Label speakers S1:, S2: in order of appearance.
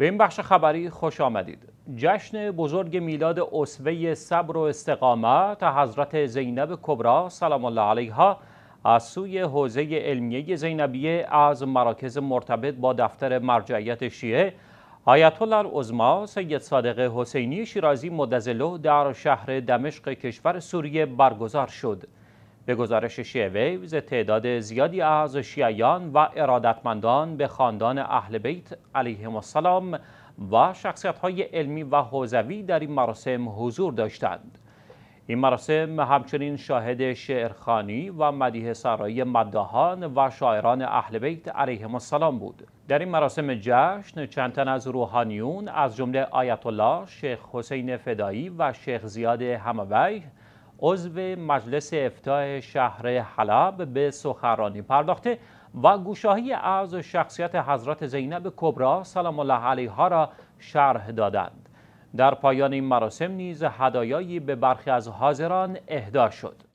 S1: به این بخش خبری خوش آمدید جشن بزرگ میلاد اسوه صبر و استقامت حضرت زینب کبرا سلام الله علیها از سوی حوزه علمیه زینبیه از مراکز مرتبط با دفتر مرجعیت شیعه آیت الله العظما سید صادق حسینی شیرازی مدزلو در شهر دمشق کشور سوریه برگزار شد به گزارش شیعه ویوز تعداد زیادی از شیعیان و ارادتمندان به خاندان اهل بیت علیهم السلام و شخصیت های علمی و حوزوی در این مراسم حضور داشتند. این مراسم همچنین شاهد شعرخانی و مدیه سرایی مداهان و شاعران اهل بیت علیهم السلام بود. در این مراسم جشن چند تن از روحانیون از جمله آیت الله شیخ حسین فدایی و شیخ زیاد هموی عضو مجلس افتای شهر حلب به سخرانی پرداخته و گوشاهی از شخصیت حضرت زینب کبرا سلام الله علیها را شرح دادند در پایان این مراسم نیز هدایایی به برخی از حاضران اهدا شد